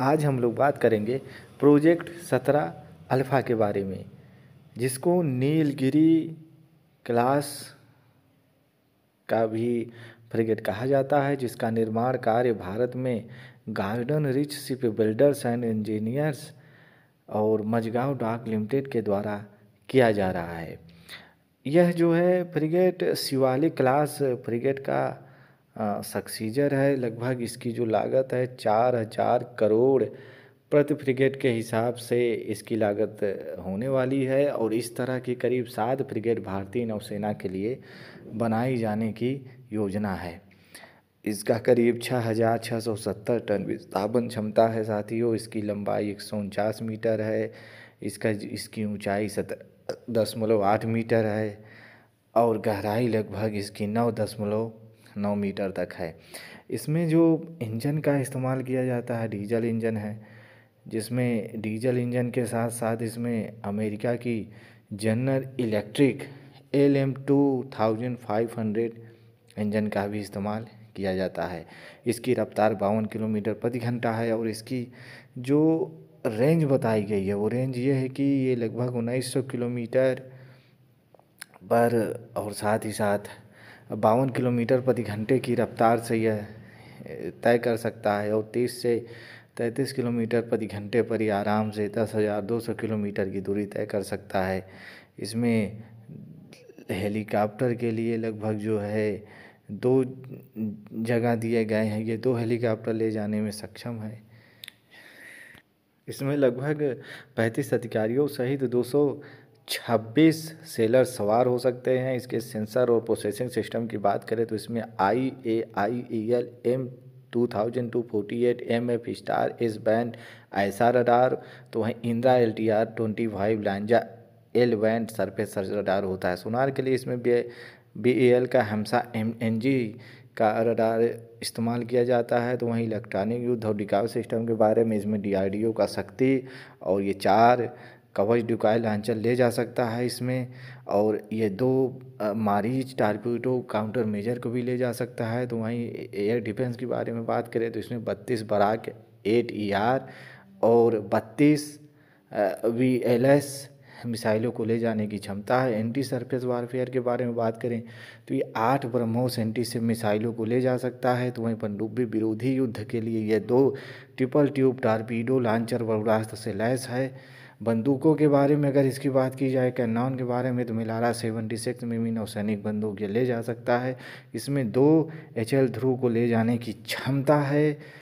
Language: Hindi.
आज हम लोग बात करेंगे प्रोजेक्ट सत्रह अल्फ़ा के बारे में जिसको नीलगिरी क्लास का भी फ्रिगेट कहा जाता है जिसका निर्माण कार्य भारत में garden reach ship builders and engineers और मजगांव डॉक लिमिटेड के द्वारा किया जा रहा है यह जो है फ्रिगेट शिवालिक क्लास फ्रिगेट का सक्सीजर है लगभग इसकी जो लागत है चार हजार करोड़ प्रति फ्रिगेट के हिसाब से इसकी लागत होने वाली है और इस तरह की करीब सात फ्रिगेट भारतीय नौसेना के लिए बनाई जाने की योजना है इसका करीब छः हज़ार छः सौ सत्तर टन विस्थापन क्षमता है साथियों इसकी लंबाई एक सौ उनचास मीटर है इसका इसकी ऊंचाई सत दशमलव आठ मीटर है और गहराई लगभग इसकी नौ दशमलव नौ मीटर तक है इसमें जो इंजन का इस्तेमाल किया जाता है डीजल इंजन है जिसमें डीजल इंजन के साथ साथ इसमें अमेरिका की General Electric L M two thousand five hundred engine का भी इस्तेमाल किया जाता है इसकी रफ़्तार बावन किलोमीटर प्रति घंटा है और इसकी जो रेंज बताई गई है वो रेंज ये है कि ये लगभग उन्नीस सौ किलोमीटर पर और साथ ही साथ बावन किलोमीटर प्रति घंटे की रफ़्तार से यह तय कर सकता है और तीस से तैंतीस किलोमीटर प्रति घंटे पर यह आराम से दस हज़ार दो सौ किलोमीटर की दूरी तय कर सकता है इसमें हेलीकॉप्टर के लिए लगभग जो है दो जगह दिए गए हैं ये दो हेलीकॉप्टर ले जाने में सक्षम है इसमें लगभग पैंतीस अधिकारियों सहित दो सौ छब्बीस सेलर सवार हो सकते हैं इसके सेंसर और प्रोसेसिंग सिस्टम की बात करें तो इसमें I A I E L M two thousand two forty eight M F star S band ऐसा रडार तो वहीं Indira L T R twenty five Lanza L band surface radar होता है सोनार के लिए इसमें बी बी ए एल का हमसा एम एन जी का रडार इस्तेमाल किया जाता है तो वहीं इलेक्ट्रॉनिक युद्ध और डिकाव सिस्टम के बारे में इसमें डी डी आर ओ का शक्ति और ये चार कवच डुकाइल लांचर ले जा सकता है इसमें और ये दो मारीच टारपीटो काउंटर मेजर को भी ले जा सकता है तो वहीं एयर डिफेंस के बारे में बात करें तो इसमें बत्तीस बराक एट ई आर और बत्तीस वी एल एस मिसाइलों को ले जाने की क्षमता है एंटी सरफेस वारफेयर के बारे में बात करें तो ये आठ ब्रह्मोस एंटी से मिसाइलों को ले जा सकता है तो वहीं पनडुब्बी विरोधी युद्ध के लिए ये दो ट्रिपल ट्यूब टारपीडो लॉन्चर बहुरास्त्र से लैस है बंदूकों के बारे में अगर इसकी बात की जाए कैनॉन के बारे में तो मिलारा सेवेंटी सिक्स में भी नौसैनिक बंदूक ये ले जा सकता है इसमें दो एच एल ध्रुव को ले जाने की क्षमता है